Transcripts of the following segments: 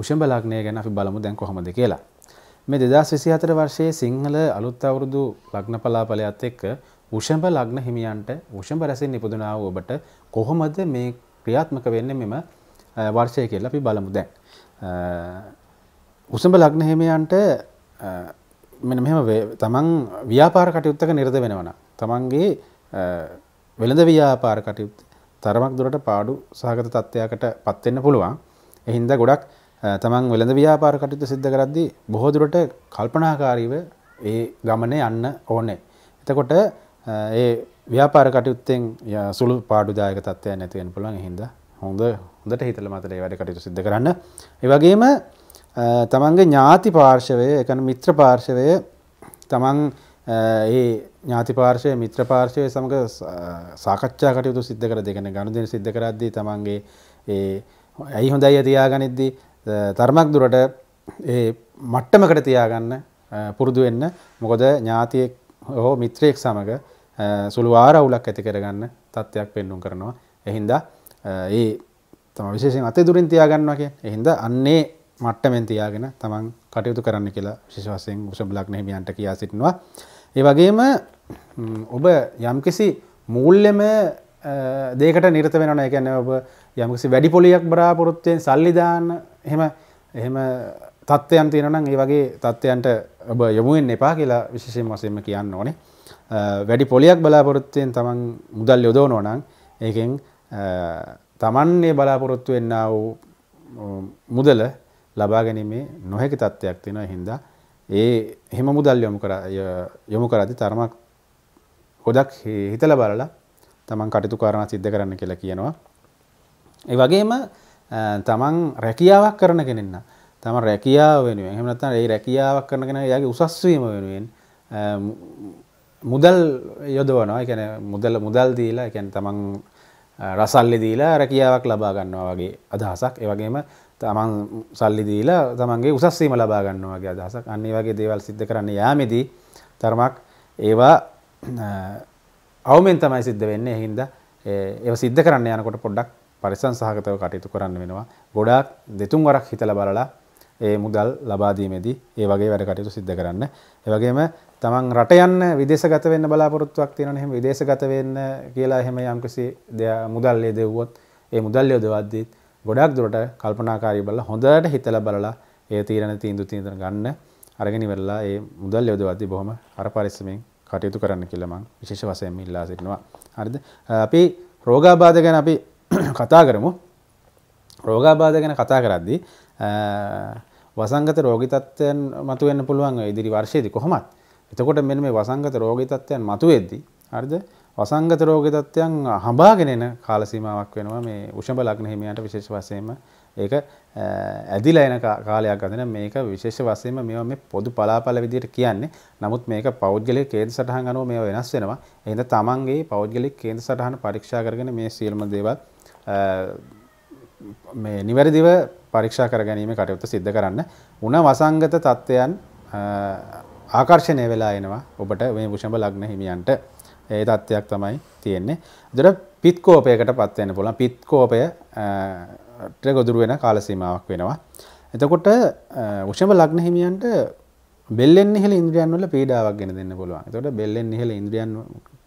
උෂඹ ලග්නය ගැන අපි බලමු දැන් කොහොමද කියලා. මේ 2024 වර්ෂයේ සිංහල අලුත් අවුරුදු ලග්න පලාපලයත් එක්ක උෂඹ ලග්න හිමියන්ට උෂඹ රැසින් නිපදුනා වූ ඔබට කොහොමද මේ ක්‍රියාත්මක වෙන්නේ මෙම වර්ෂය කියලා අපි බලමු දැන්. උෂඹ ලග්න හිමියන්ට මෙන්න මෙහෙම තමන් ව්‍යාපාර කටයුත්තක නිරත වෙනවා තමන්ගේ වෙළඳ ව්‍යාපාර කටයුතු තරමක් දුරට පාඩු සහගත තත්ත්වයකට පත් වෙන්න පුළුවන්. එහින්දා ගොඩක් තමන් වෙළඳ ව්‍යාපාර කටයුතු සිද්ධ කරද්දී බොහෝදුරට කල්පනාකාරීව ඒ ගමනේ යන්න ඕනේ. එතකොට ඒ ව්‍යාපාර කටයුත්තෙන් සුළු පාඩුදායක තත්ත්වයක් නැති වෙන්න පුළුවන්. ඒ හින්දා හොඳ හොඳට හිතල මතල ඒ වැඩ කටයුතු සිද්ධ කරන්න. ඒ වගේම තමන්ගේ ඥාති පාර්ශවය, ඒ කියන්නේ මිත්‍ර පාර්ශවය තමන් ඒ ඥාති පාර්ශවය, මිත්‍ර පාර්ශවය සමග සාකච්ඡා කටයුතු සිද්ධ කර දෙකන ගනුදෙනු සිද්ධ කරද්දී තමන්ගේ ඒ ඇයි හොඳයි තියාගනිද්දී ධර්මක් දුරට ඒ මට්ටමකට තියාගන්න පුරුදු වෙන්න මොකද ඥාතියෙක් හෝ මිත්‍රයෙක් සමග සුළු ආරවුලක් ඇති කරගන්න තත්ත්වයක් පෙන්නුම් කරනවා. එහින්දා ඒ තම විශේෂයෙන් අතේ දුරින් තියාගන්නවා කියන්නේ. එහින්දා අන්නේ මට්ටමෙන් තියාගෙන තමන් කටයුතු කරන්න කියලා විශේෂ වශයෙන් උසබ්ලක් නැහිමියන්ට කියා සිටිනවා. ඒ වගේම ඔබ යම්කිසි මූල්‍යම දේකට නිරත වෙනන එකැන ඔබ යමකිසි වැඩි පොලියක් බරාපොරොත්තයෙන් සල්ලිදාන්න එහෙම එහෙම තත්ත්වයන් තියෙනනම් ඒ වගේ තත්ත්වයන්ට ඔබ යොමුුවෙන් එපා කියලා විශෂයෙන් වසයම කියන්න ඕනේ වැඩි පොලියක් බලාපොරොත්තයෙන් තමන් මුදල් යොදෝන ඕනං ඒකෙන් තමන්නේ බලාපොරොත්තු වෙන්න වූ මුදල ලබා ගැනීමේ නොහැකි තත්ත්වයක් තියෙන හින්දා ඒ එහෙම මුදල් යොමු කරදි තරමක් හොදක් හිතල බලලා තමන් කටයුතු කරන සිද්ධ කරන්න කියලා කියනවා. ඒ වගේම තමන් රැකියාවක් කරන කෙනෙන්න තම රැකියාව වෙනුවෙන් එහෙම නැත්නම් ඒ රැකියාවක් කරන කෙනා එයාගේ උසස් වීම වෙනුවෙන් මුදල් යොදවනවා. ඒ කියන්නේ මුදල් මුදල් දීලා ඒ කියන්නේ තමන් රසල්ලි දීලා රැකියාවක් ලබා ගන්නවා වගේ අදහසක්. ඒ වගේම තමන් සල්ලි දීලා තමන්ගේ උසස් වීම ලබා ගන්නවා වගේ අදහසක්. අන්න ඒ වගේ දේවල් සිද්ධ කරන්න යාමේදී තරමක් ඒවා අවමෙන් තමයි සිද්ධ වෙන්නේ හින්ද ඒව සිද්ධ කරන්න යනකොට පොඩ්ඩක් පරිසං සහගතව කටයුතු කරන්න වෙනවා ගොඩාක් දෙතුන් වරක් හිතල බලලා ඒ මුදල් ලබාදීමේදී ඒ වගේ වැඩ කටයුතු සිද්ධ කරන්න ඒවගේම තමන් රට යන්න විදේශගත වෙන්න බලාපොරොත්තුවක් තියෙනවා එහෙම විදේශගත වෙන්න කියලා එහෙම යම්කිසි මුදල් යොදවුවොත් ඒ මුදල් යොදවද්දී ගොඩක් දුරට කල්පනාකාරී බලලා හොඳට හිතලා බලලා ඒ තීරණ තීන්දුව තීන්දුව ගන්න අරගෙන ඉවරලා ඒ මුදල් යොදවද්දී බොහොම අර පරිස්සමෙන් කටයුතු කරන්න කියලා මම විශේෂ වශයෙන් ඉල්ලා සිටිනවා. හරිද? අපි රෝගාබාධ ගැන අපි කතා කරමු. රෝගාබාධ ගැන කතා කරද්දී වසංගත රෝගී තත්ත්වයන් මතුවෙන්න පුළුවන් ඉදිරි වර්ෂයේදී කොහොමත්. එතකොට මෙන්න මේ වසංගත රෝගී තත්ත්වයන් මතුවේදී හරිද? වසංගත රෝගී තත්ත්වයන් හඹාගෙන එන කාල සීමාවක් වෙනවා මේ උෂඹ ලග්න හිමියන්ට විශේෂ වශයෙන්ම ඒක ඇදිලා එන කාලයක් ගතන මේක විශේෂ වශයෙන්ම මේවා මේ පොදු පලාපල විදිහට කියන්නේ. නමුත් මේක පෞද්ගලික කේන්ද්‍ර සටහන් අනුව මේවා වෙනස් වෙනවා. එහෙනම් තමන්ගේ පෞද්ගලික කේන්ද්‍ර සටහන පරීක්ෂා කරගෙන මේ සියලුම දේවල් මේ නිවැරදිව පරීක්ෂා කර ගැනීමේ කටයුත්ත සිද්ධ කරන්න. උණ වසංගත තත්ත්වයන් ආකර්ෂණය වෙලා එනවා ඔබට මේ වෘෂභ ලග්න හිමියන්ට. ඒ තත්ත්වයක් තමයි තියෙන්නේ. ඒතර පිත්කෝපයකට පත් වෙන්න පුළුවන්. පිත්කෝපය ට ගොදුරු වෙන කාලසීමාවක් වෙනවා. එතකොට උෂම ලග්න හිමියන්ට බෙල්ලෙන් ඉහළ ඉන්ද්‍රියන් වල පීඩාවක් ගෙන දෙන්න පුළුවන්. එතකොට බෙල්ලෙන් ඉහළ ඉන්ද්‍රියන්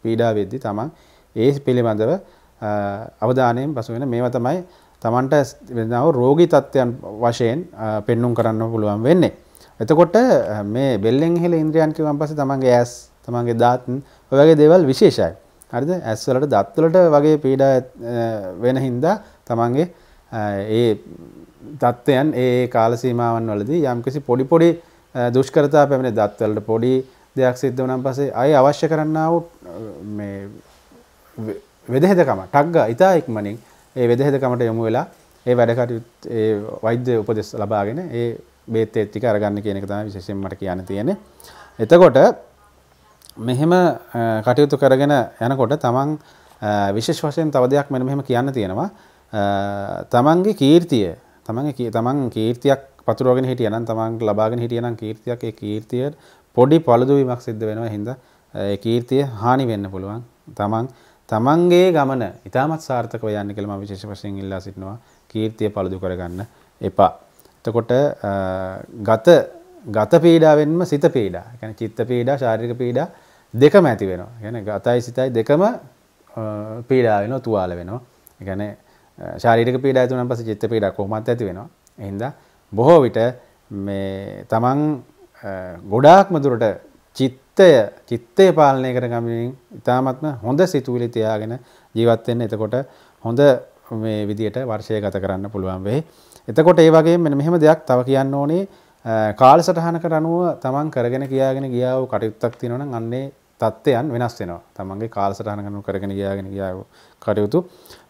පීඩා වෙද්දී තමන් ඒ පිළිබඳව අවධානයෙන් පසු වෙන මේවා තමයි තමන්ට වෙනව රෝගී තත්ත්වයන් වශයෙන් පෙන්눔 කරන්න පුළුවන් වෙන්නේ. එතකොට මේ බෙල්ලෙන් ඉහළ ඉන්ද්‍රියන් කිව්වන් පස්සේ තමන්ගේ ඇස්, තමන්ගේ දාත් ඔය වගේ දේවල් විශේෂයි. හරිද? ඇස් වලට දත් වලට වගේ පීඩා වෙන හින්දා තමන්ගේ ඒ තත්ත්වයන් ඒ කාල සීමාවන් වලදී යම්කිසි පොඩි පොඩි දුෂ්කරතා පැමිණ දත්වලට පොඩි දෙයක් සිද්ධ වනම් පසේ අය අවශ්‍ය කරන්නාව වෙදහෙදකම ටක්ග ඉතා එක්මනින් ඒ වෙදහෙදකමට යොමු වෙලා ඒ වැඩකටයුත් වෛද්‍ය උපදෙස් ලබාගෙන ඒ බේත් එත්තික අරගන්න කියනක තම විශෂෙන්මට කියන තියෙන. එතකොට මෙහෙම කටයුතු කරගෙන යනකොට තමන් විශේෂ වශයෙන් තව දෙයක් මෙන මෙහෙම කියන්න තියෙනවා තමන්ගේ කීර්තිය තමන් තමන් කීර්තියක් පතුරගෙන හිටිය නම් තමන්ට ලබාගෙන හිටියනම් කීර්තියක් ඒ කීර්තියට පොඩි පළුදුවීමක් සිද්ධ වෙනවා හින්දා ඒ කීර්තිය හානි වෙන්න පුළුවන් තමන් තමන්ගේ ගමන ඉතාමත් සාර්ථකව යන්න කියලා මම විශේෂ වශයෙන් ඉල්ලා සිටිනවා කීර්තිය පළුදු කරගන්න එපා. එතකොට ගත ගත පීඩාවෙන්ම සිත පීඩා. يعني චිත්ත පීඩා, ශාරීරික පීඩා දෙකම ඇති වෙනවා. يعني ගතයි සිතයි දෙකම පීඩා වෙනවා, තුවාල වෙනවා. يعني ශාරීරික පීඩා ඇති වුණාන් පස්සේ චිත්ත පීඩා කොහොමද ඇති වෙනවා. එහෙනම් බොහෝ විට මේ තමන් ගොඩාක්ම දුරට චිත්තය චිත්තය පාලනය කර ගමනින් ඉතාමත්ම හොඳ සිතුවිලි තියාගෙන ජීවත් වෙන්න එතකොට හොඳ මේ විදියට වර්ෂය ගත කරන්න පුළුවන් වෙයි. එතකොට ඒ වගේම මෙන්න මෙහෙම දෙයක් තව කියන්න ඕනේ කාලසටහනකට අනුව තමන් කරගෙන කියාගෙන ගියා වූ කටයුත්තක් තියෙනවා නම් අන්නේ තත්ත්වයන් වෙනස් වෙනවා. තමන්ගේ කාලසටහන කරනු කරගෙන ගියාගෙන ගියාව කටයුතු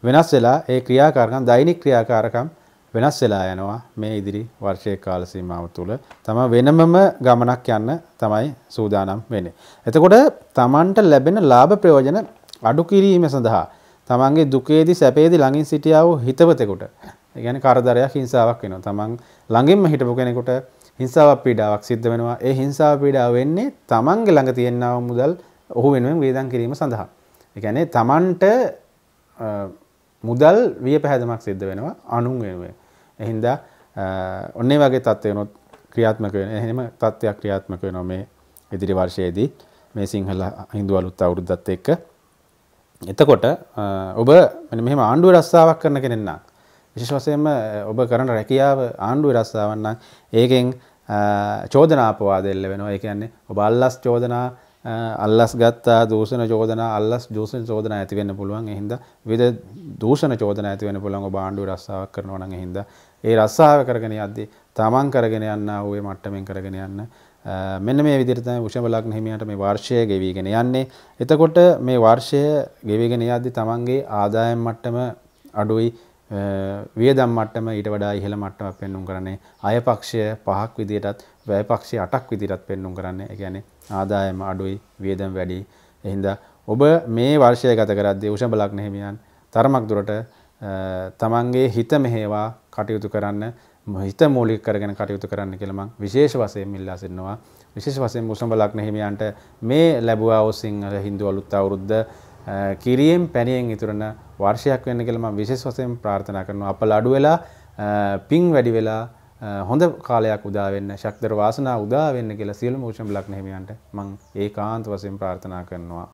වෙනස් වෙලා ඒ ක්‍රියාකාරකම් දෛනික ක්‍රියාකාරකම් වෙනස් වෙලා යනවා මේ ඉදිරි වර්ෂයේ කාල සීමාව තුළ තම වෙනමම ගමනක් යන්න තමයි සූදානම් වෙන්නේ. එතකොට තමන්ට ලැබෙන ලාභ ප්‍රයෝජන අඩු කිරීම සඳහා තමන්ගේ දුකේදී සැපේදී ළඟින් සිටියා වූ හිතවතෙකුට ඒ කියන්නේ කරදරයක් හිංසාවක් වෙනවා. තමන් ළඟින්ම හිටපු කෙනෙකුට හිංසාවක් පීඩාවක් සිද්ධ වෙනවා. ඒ හිංසාව පීඩාව වෙන්නේ තමන්ගේ ළඟ තියෙනව මුදල් ඔහු වෙනුවෙන් වේදන් කිරීම සඳහා. ඒ කියන්නේ තමන්ට මුදල් වියපැහැදමක් සිද්ධ වෙනවා අනුන් වෙනුවෙන්. එහින්දා ඔන්න ඒ වගේ තත්ත්වයනොත් ක්‍රියාත්මක වෙන. එහෙම තත්ත්වයක් ක්‍රියාත්මක වෙනවා මේ ඉදිරි වර්ෂයේදී මේ සිංහල හින්දු අලුත් අවුරුද්දත් එක්ක. එතකොට ඔබ මෙන්න මෙහෙම ආණ්ඩුව රස්සාවක් කරන කෙනෙක් නම් විශේෂ වශයෙන්ම ඔබ කරන රැකියාව ආණ්ඩුවේ රස්සාවන් නම් ඒකෙන් චෝදනාපවාදෙල්ල වෙනවා. ඒ කියන්නේ ඔබ අල්ලස් චෝදනා අල්ලස් ගත්තා දූෂණ චෝදනා අල්ලස් දූෂණ චෝදනා ඇති වෙන්න පුළුවන්. ඒ හින්දා විවිධ දූෂණ චෝදනා ඇති වෙන්න පුළුවන් ඔබ ආණ්ඩුවේ රස්සාවක් කරනවා නම් ඒ හින්දා ඒ රස්සාව කරගෙන යද්දී තමන් කරගෙන යන්නා වූ ඒ මට්ටමින් කරගෙන යන්න මෙන්න මේ විදිහට තමයි වෘෂභ ලග්න හිමියට මේ වර්ෂය ගෙවිගෙන යන්නේ. එතකොට මේ වර්ෂය ගෙවිගෙන යද්දී තමන්ගේ ආදායම් මට්ටම අඩුයි වියදම් මට්ටම ඊට වඩා ඉහළ මට්ටමක් පෙන්වුම් කරන්නේ අයපක්ෂය පහක් විදියටත් වැයපක්ෂය අටක් විදියටත් පෙන්වුම් කරන්නේ. ඒ කියන්නේ ආදායම අඩුයි, වියදම් වැඩි. එහෙනම් ඔබ මේ වර්ෂය ගත කරද්දී උෂ බලක් නෙහිමියන් තරමක් දුරට තමන්ගේ හිත මෙහෙවා කටයුතු කරන්න හිත මූලික කරගෙන කටයුතු කරන්න කියලා මම විශේෂ වශයෙන් ඉල්ලා සිටිනවා විශේෂ වශයෙන් මුස්ලිම් බලක් නැහිමයන්ට මේ ලැබුවා වූ සිංහල Hindu අලුත් අවුරුද්ද කිරියෙන් පැණියෙන් ඉතුරන වර්ෂයක් වෙන්න කියලා මම විශේෂ වශයෙන් ප්‍රාර්ථනා කරනවා. අප ලඩු වෙලා පිං වැඩි වෙලා හොඳ කාලයක් උදා වෙන්න, ශක්තර වාසනා උදා වෙන්න කියලා සියලුම උෂ්ම ලග්න හිමියන්ට මම ඒකාන්ත වශයෙන් ප්‍රාර්ථනා කරනවා.